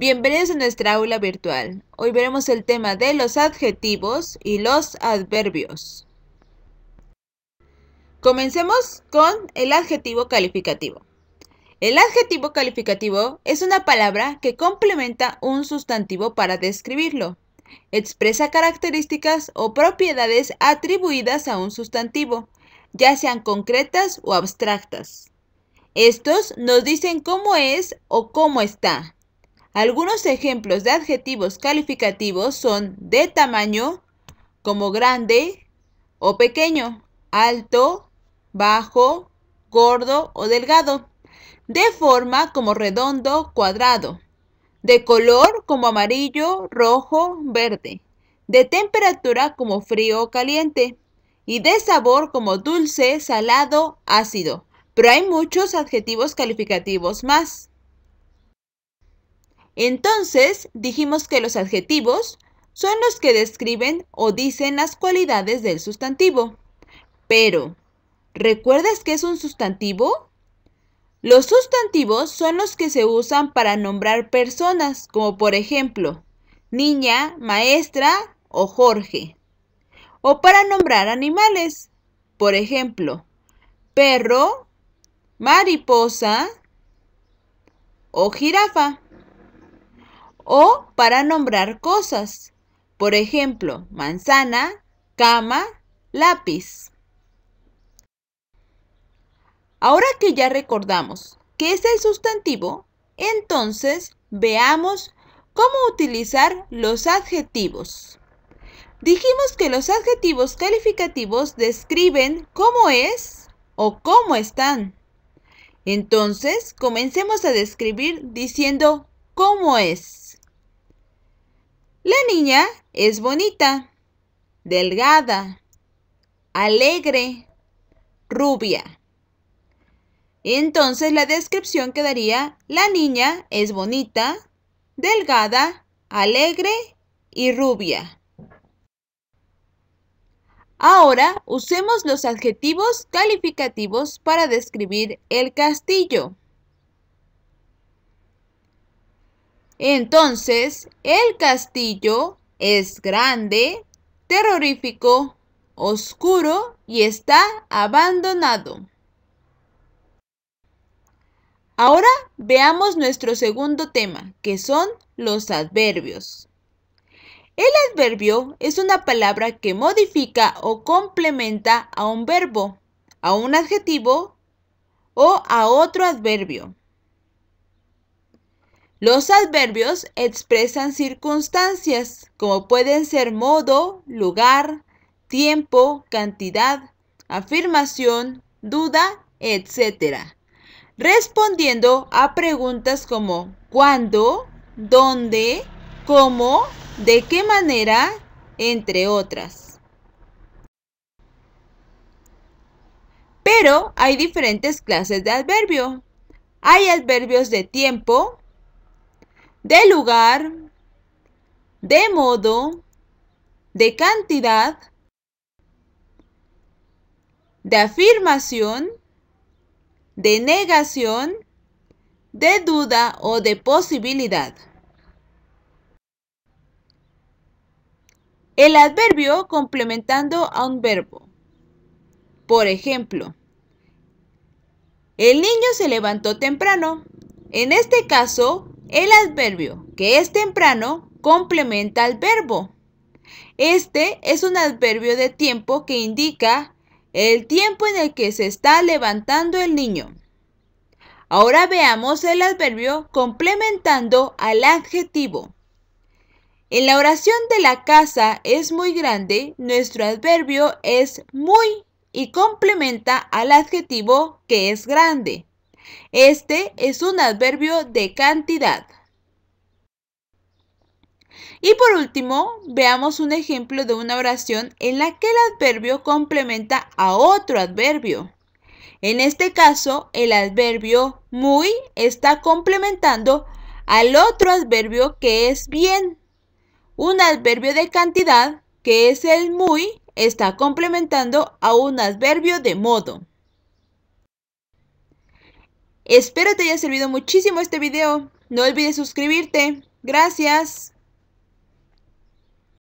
Bienvenidos a nuestra aula virtual. Hoy veremos el tema de los adjetivos y los adverbios. Comencemos con el adjetivo calificativo. El adjetivo calificativo es una palabra que complementa un sustantivo para describirlo. Expresa características o propiedades atribuidas a un sustantivo, ya sean concretas o abstractas. Estos nos dicen cómo es o cómo está, algunos ejemplos de adjetivos calificativos son de tamaño, como grande o pequeño, alto, bajo, gordo o delgado, de forma como redondo, cuadrado, de color como amarillo, rojo, verde, de temperatura como frío o caliente y de sabor como dulce, salado, ácido. Pero hay muchos adjetivos calificativos más. Entonces, dijimos que los adjetivos son los que describen o dicen las cualidades del sustantivo. Pero, ¿recuerdas qué es un sustantivo? Los sustantivos son los que se usan para nombrar personas, como por ejemplo, niña, maestra o Jorge. O para nombrar animales, por ejemplo, perro, mariposa o jirafa o para nombrar cosas. Por ejemplo, manzana, cama, lápiz. Ahora que ya recordamos qué es el sustantivo, entonces veamos cómo utilizar los adjetivos. Dijimos que los adjetivos calificativos describen cómo es o cómo están. Entonces, comencemos a describir diciendo cómo es. La niña es bonita, delgada, alegre, rubia. Entonces la descripción quedaría, la niña es bonita, delgada, alegre y rubia. Ahora usemos los adjetivos calificativos para describir el castillo. Entonces, el castillo es grande, terrorífico, oscuro y está abandonado. Ahora veamos nuestro segundo tema, que son los adverbios. El adverbio es una palabra que modifica o complementa a un verbo, a un adjetivo o a otro adverbio. Los adverbios expresan circunstancias, como pueden ser modo, lugar, tiempo, cantidad, afirmación, duda, etc. Respondiendo a preguntas como ¿cuándo? ¿Dónde? ¿Cómo? ¿De qué manera? Entre otras. Pero hay diferentes clases de adverbio. Hay adverbios de tiempo, de lugar, de modo, de cantidad, de afirmación, de negación, de duda o de posibilidad. El adverbio complementando a un verbo. Por ejemplo, el niño se levantó temprano. En este caso, el adverbio que es temprano complementa al verbo. Este es un adverbio de tiempo que indica el tiempo en el que se está levantando el niño. Ahora veamos el adverbio complementando al adjetivo. En la oración de la casa es muy grande, nuestro adverbio es muy y complementa al adjetivo que es grande. Este es un adverbio de cantidad. Y por último, veamos un ejemplo de una oración en la que el adverbio complementa a otro adverbio. En este caso, el adverbio muy está complementando al otro adverbio que es bien. Un adverbio de cantidad, que es el muy, está complementando a un adverbio de modo. Espero te haya servido muchísimo este video. No olvides suscribirte. Gracias.